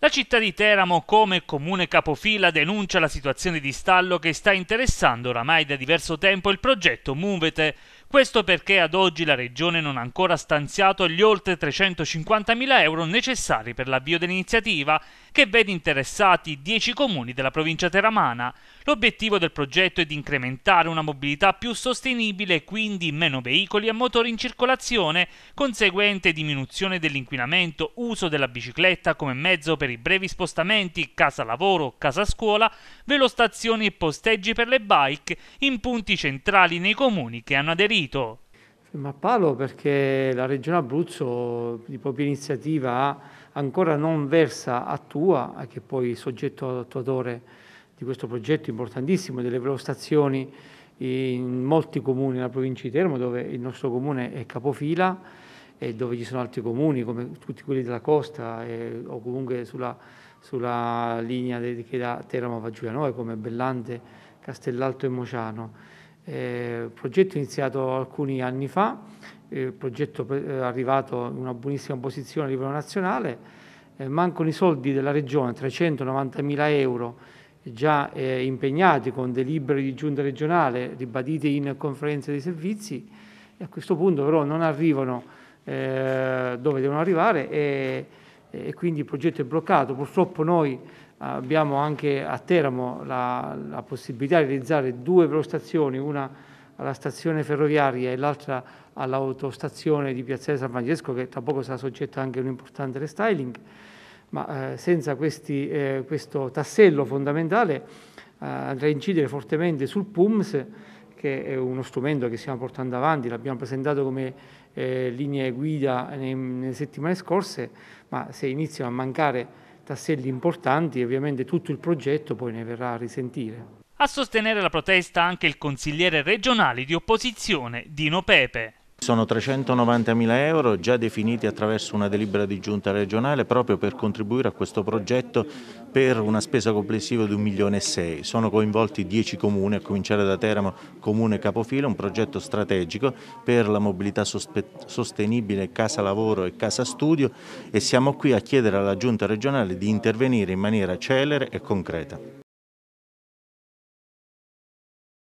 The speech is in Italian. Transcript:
La città di Teramo, come comune capofila, denuncia la situazione di stallo che sta interessando oramai da diverso tempo il progetto Muvete. Questo perché ad oggi la regione non ha ancora stanziato gli oltre 350.000 euro necessari per l'avvio dell'iniziativa che vede interessati 10 comuni della provincia teramana. L'obiettivo del progetto è di incrementare una mobilità più sostenibile, quindi meno veicoli e motori in circolazione, conseguente diminuzione dell'inquinamento, uso della bicicletta come mezzo per i brevi spostamenti, casa lavoro, casa scuola, velostazioni e posteggi per le bike in punti centrali nei comuni che hanno aderito. Ma parlo perché la Regione Abruzzo di propria iniziativa ha ancora non versa a tua, che poi è soggetto attuatore di questo progetto importantissimo delle velostazioni in molti comuni della provincia di Termo, dove il nostro comune è capofila e dove ci sono altri comuni come tutti quelli della costa e, o comunque sulla, sulla linea che da Teramo va giù a noi come Bellante, Castellalto e Mociano eh, progetto iniziato alcuni anni fa, eh, progetto eh, arrivato in una buonissima posizione a livello nazionale, eh, mancano i soldi della Regione, 390 mila euro già eh, impegnati con delibere di giunta regionale ribadite in conferenze dei servizi e a questo punto però non arrivano eh, dove devono arrivare e, e quindi il progetto è bloccato. Purtroppo noi abbiamo anche a Teramo la, la possibilità di realizzare due velostazioni, una alla stazione ferroviaria e l'altra all'autostazione di Piazzale San Francesco che tra poco sarà soggetta anche a un importante restyling, ma eh, senza questi, eh, questo tassello fondamentale eh, andrà a incidere fortemente sul PUMS che è uno strumento che stiamo portando avanti, l'abbiamo presentato come eh, linee guida nelle settimane scorse, ma se iniziano a mancare tasselli importanti e ovviamente tutto il progetto poi ne verrà a risentire. A sostenere la protesta anche il consigliere regionale di opposizione Dino Pepe. Sono 390.000 euro già definiti attraverso una delibera di giunta regionale proprio per contribuire a questo progetto per una spesa complessiva di 1 milione e 6. Sono coinvolti 10 comuni, a cominciare da Teramo, comune capofila, un progetto strategico per la mobilità sostenibile casa lavoro e casa studio e siamo qui a chiedere alla giunta regionale di intervenire in maniera celere e concreta.